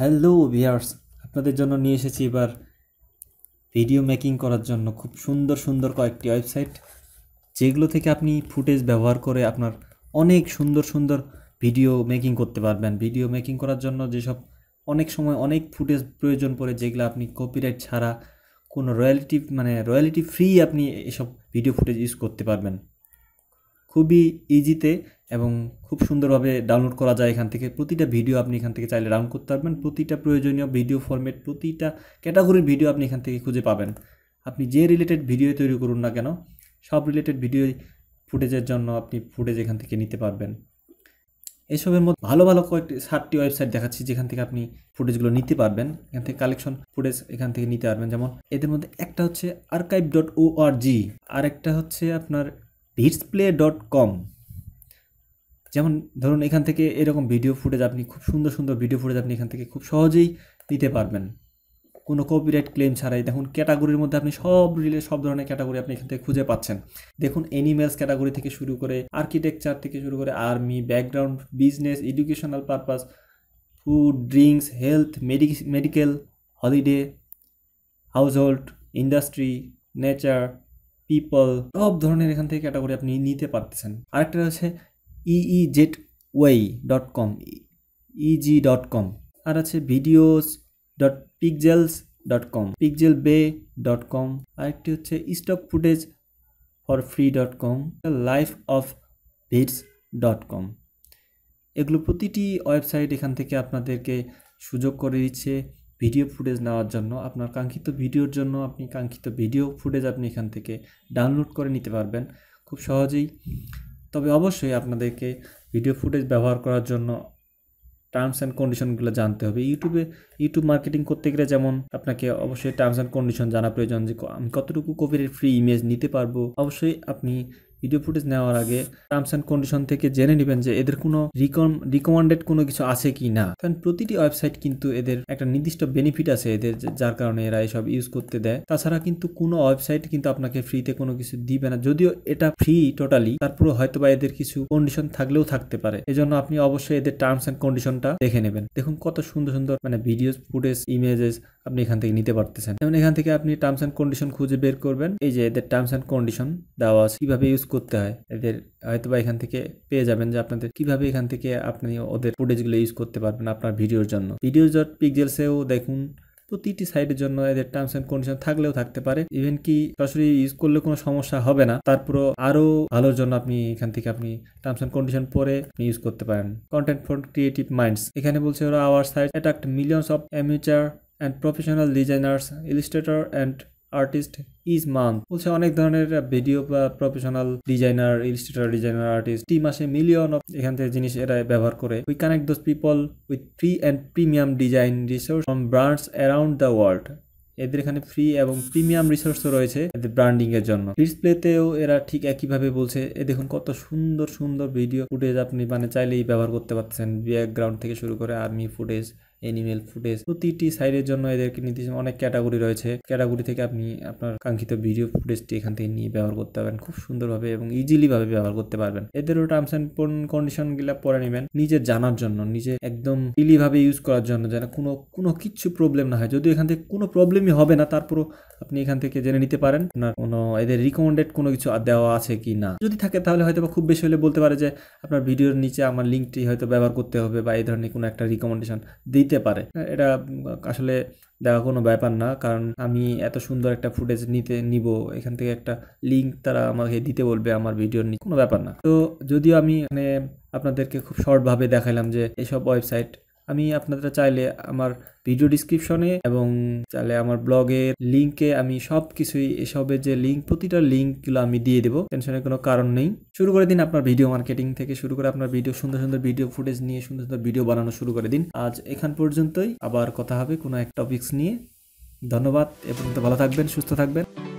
hello viewers আপনাদের জন্য নিয়ে এসেছি এবার ভিডিও মেকিং করার জন্য খুব সুন্দর সুন্দর কয়েকটি ওয়েবসাইট যেগুলো থেকে আপনি ফুটেজ ব্যবহার করে আপনার অনেক সুন্দর সুন্দর ভিডিও মেকিং করতে পারবেন ভিডিও মেকিং করার জন্য যেসব অনেক সময় অনেক ফুটেজ প্রয়োজন পড়ে যেগুলো আপনি কপিরাইট ছাড়া কোনো রয়্যালিটি মানে রয়্যালিটি ফ্রি আপনি এসব ভিডিও ফুটেজ ইউজ করতে পারবেন খুবই ইজিতে এবং খুব সুন্দরভাবে ডাউনলোড করা যায় এখান থেকে প্রতিটা ভিডিও আপনি এখান থেকে চাইলে ডাউনলোড করতে পারবেন প্রতিটা প্রয়োজনীয় ভিডিও ফর্মেট প্রতিটা ক্যাটাগরির ভিডিও আপনি এখান থেকে খুঁজে পাবেন আপনি যে রিলেটেড ভিডিও তৈরি করুন না কেন সব রিলেটেড ভিডিও ফুটেজের জন্য আপনি ফুটেজ এখান থেকে নিতে পারবেন এসবের মধ্যে ভালো ভালো কয়েকটি সাতটি ওয়েবসাইট দেখাচ্ছি যেখান থেকে আপনি ফুটেজগুলো নিতে পারবেন এখান থেকে কালেকশন ফুটেজ এখান থেকে নিতে পারবেন যেমন এদের মধ্যে একটা হচ্ছে আর্কাইভ ডট ও আর জি আরেকটা হচ্ছে আপনার ডিসপ্লে ডট কম যেমন ধরুন এখান থেকে এরকম ভিডিও ফুটেজ আপনি খুব সুন্দর সুন্দর ভিডিও ফুটেজ আপনি এখান থেকে খুব সহজেই দিতে পারবেন কোনো কপিরাইট ক্লেম ছাড়াই দেখুন ক্যাটাগরির মধ্যে আপনি সব রিলে সব ধরনের ক্যাটাগরি আপনি এখান থেকে খুঁজে পাচ্ছেন দেখুন অ্যানিমেলস ক্যাটাগরি থেকে শুরু করে আর্কিটেকচার থেকে শুরু করে army background business educational purpose food drinks health medical holiday household industry nature people সব ধরনের এখান থেকে ক্যাটাগরি আপনি নিতে পারতেছেন আরেকটা আছে E Z Y dot com easy dot com আর আছে videos dot Pexels dot com Pixabay dot com আরেকটি হচ্ছে stock footage for free dot com life of vids dot com এগুলো প্রতিটি ওয়েবসাইট এখান থেকে আপনাদেরকে সুযোগ করে দিচ্ছে ভিডিও ফুটেজ নেওয়ার জন্য আপনার কাঙ্ক্ষিত ভিডিওর জন্য আপনি কাঙ্ক্ষিত ভিডিও ফুটেজ আপনি এখান থেকে ডাউনলোড করে নিতে পারবেন খুব সহজেই তবে অবশ্যই আপনাদেরকে ভিডিও ফুটেজ ব্যবহার করার জন্য টার্মস অ্যান্ড কন্ডিশনগুলো জানতে হবে ইউটিউবে ইউটিউব মার্কেটিং করতে গেলে যেমন আপনাকে অবশ্যই টার্মস অ্যান্ড কন্ডিশন জানা প্রয়োজন যে আমি কতটুকু কপিরাইট ফ্রি ইমেজ নিতে পারবো অবশ্যই আপনি ভিডিও ফুটেজ নেওয়ার আগে টার্মস অ্যান্ড কন্ডিশন থেকে জেনে নেবেন যে এদের কোনো রিকম রিকমেন্ডেড কোনো কিছু আছে কি না কারণ প্রতিটি ওয়েবসাইট কিন্তু এদের একটা নির্দিষ্ট বেনিফিট আছে এদের যার কারণে এরা এসব ইউজ করতে দেয় তাছাড়া কিন্তু কোনো ওয়েবসাইট কিন্তু আপনাকে ফ্রিতে কোনো কিছু দিবে না যদিও এটা ফ্রি টোটালি তারপরে হয়তো বা এদের কিছু কন্ডিশন থাকলেও থাকতে পারে এজন্য আপনি অবশ্যই এদের টার্মস অ্যান্ড কন্ডিশনটা দেখে নেবেন দেখুন কত সুন্দর সুন্দর মানে ভিডিও ফুটেজ ইমেজেস আপনি এখান থেকে নিতে পারতেছেন যেমন এখান থেকে আপনি টার্মস অ্যান্ড কন্ডিশন খুঁজে বের করবেন এই যে এদের টার্মস অ্যান্ড কন্ডিশন দেওয়া আছে কীভাবে ইউজ করতে হয় এদের হয়তো বা এখান থেকে পেয়ে যাবেন যে আপনাদের কিভাবে এখান থেকে আপনি ওদের ফুটেজগুলো ইউজ করতে পারবেন আপনার ভিডিওর জন্য ভিডিও ডট পিকজেলসেও দেখুন প্রতিটি সাইডের জন্য এদের টার্মস অ্যান্ড কন্ডিশন থাকলেও থাকতে পারে ইভেন কি সরাসরি ইউজ করলে কোনো সমস্যা হবে না তারপরও আরও ভালোর জন্য আপনি এখান থেকে আপনি টার্মস অ্যান্ড কন্ডিশন পরে ইউজ করতে পারেন কন্টেন্ট ফর ক্রিয়েটিভ মাইন্ডস এখানে বলছে ওরা our site attract millions of amateur and professional designers illustrator and artist each month বলছে অনেক ধরনের ভিডিও বা professional designer illustrator designer artist টি মাসে মিলিয়ন অফ এখান থেকে জিনিস এরা ব্যবহার করে we connect those people with free and premium design resource from brands around the world এদের এখানে ফ্রি এবং প্রিমিয়াম রিসোর্সও রয়েছে এদের ব্র্যান্ডিং এর জন্য ডিসপ্লেতেও এরা ঠিক একইভাবে বলছে এ দেখুন কত সুন্দর সুন্দর ভিডিও ফুটেজ আপনি মানে চাইলেই ব্যবহার করতে পারতেছেন ব্যাকগ্রাউন্ড থেকে শুরু করে আর্মি ফুটেজ এনিমেল ফুটেজ প্রতিটি সাইডের জন্য এদেরকে নির্দিষ্ট অনেক ক্যাটাগরি রয়েছে ক্যাটাগরি থেকে আপনি আপনার কাঙ্ক্ষিত ভিডিও ফুটেজটি এখান থেকে নিয়ে ব্যবহার করতে পারবেন খুব সুন্দরভাবে এবং ইজিলিভাবে ব্যবহার করতে পারবেন এদেরও টার্মস অ্যান্ড কন্ডিশনগুলো পরে নেবেন নিজের জানার জন্য নিজে একদম ইলিভাবে ইউজ করার জন্য যেন কোনো কোনো কিছু প্রবলেম না হয় যদি এখান থেকে কোনো প্রবলেমই হবে না তারপরও আপনি এখান থেকে জেনে নিতে পারেন আপনার কোনো এদের রিকমেন্ডেড কোনো কিছু দেওয়া আছে কি না যদি থাকে তাহলে হয়তো বা খুব বেশি হলে বলতে পারে যে আপনার ভিডিওর নিচে আমার লিঙ্কটি হয়তো ব্যবহার করতে হবে বা এই ধরনের কোনো একটা রিকমেন্ডেশন নিতে পারে এটা আসলে দেখা কোনো ব্যাপার না কারণ আমি এত সুন্দর একটা ফুটেজ নিতে নিব এখান থেকে একটা লিঙ্ক তারা আমাকে দিতে বলবে আমার ভিডিওর কোনো ব্যাপার না তো যদিও আমি মানে আপনাদেরকে খুব শর্টভাবে দেখালাম যে এসব ওয়েবসাইট আমি আপনারা চাইলে আমার ভিডিও ডিসক্রিপশনে এবং চাইলে আমার ব্লগের লিঙ্কে আমি সব কিছুই এসবের যে লিঙ্ক প্রতিটা লিঙ্কগুলো আমি দিয়ে দেবো টেনশনের কোনো কারণ নেই শুরু করে দিন আপনার ভিডিও মার্কেটিং থেকে শুরু করে আপনার ভিডিও সুন্দর সুন্দর ভিডিও ফুটেজ নিয়ে সুন্দর সুন্দর ভিডিও বানানো শুরু করে দিন আজ এখান পর্যন্তই আবার কথা হবে কোনো এক টপিক্স নিয়ে ধন্যবাদ এ পর্যন্ত ভালো থাকবেন সুস্থ থাকবেন